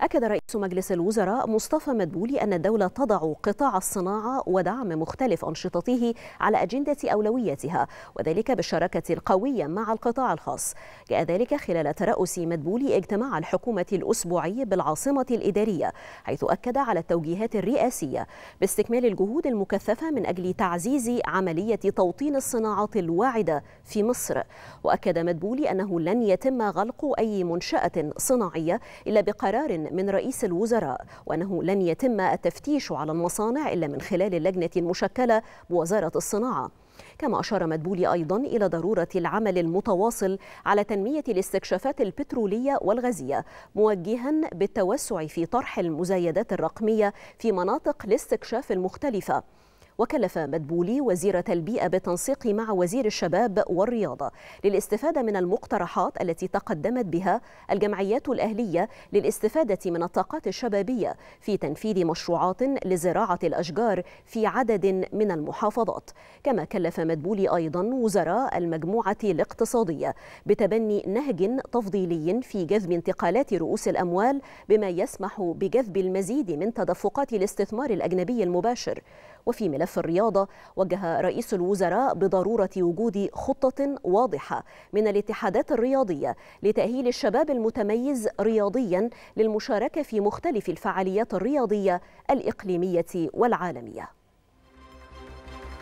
أكد رئيس مجلس الوزراء مصطفى مدبولي أن الدولة تضع قطاع الصناعة ودعم مختلف أنشطته على أجندة أولوياتها وذلك بالشراكة القوية مع القطاع الخاص جاء ذلك خلال ترأس مدبولي اجتماع الحكومة الأسبوعي بالعاصمة الإدارية حيث أكد على التوجيهات الرئاسية باستكمال الجهود المكثفة من أجل تعزيز عملية توطين الصناعات الواعدة في مصر وأكد مدبولي أنه لن يتم غلق أي منشأة صناعية إلا بقرار من رئيس الوزراء وأنه لن يتم التفتيش على المصانع إلا من خلال اللجنة المشكلة بوزارة الصناعة كما أشار مدبولي أيضا إلى ضرورة العمل المتواصل على تنمية الاستكشافات البترولية والغازية موجها بالتوسع في طرح المزايدات الرقمية في مناطق الاستكشاف المختلفة وكلف مدبولي وزيرة البيئة بالتنسيق مع وزير الشباب والرياضة للاستفادة من المقترحات التي تقدمت بها الجمعيات الأهلية للاستفادة من الطاقات الشبابية في تنفيذ مشروعات لزراعة الأشجار في عدد من المحافظات كما كلف مدبولي أيضا وزراء المجموعة الاقتصادية بتبني نهج تفضيلي في جذب انتقالات رؤوس الأموال بما يسمح بجذب المزيد من تدفقات الاستثمار الأجنبي المباشر وفي ملف الرياضة وجه رئيس الوزراء بضرورة وجود خطة واضحة من الاتحادات الرياضية لتأهيل الشباب المتميز رياضيا للمشاركة في مختلف الفعاليات الرياضية الإقليمية والعالمية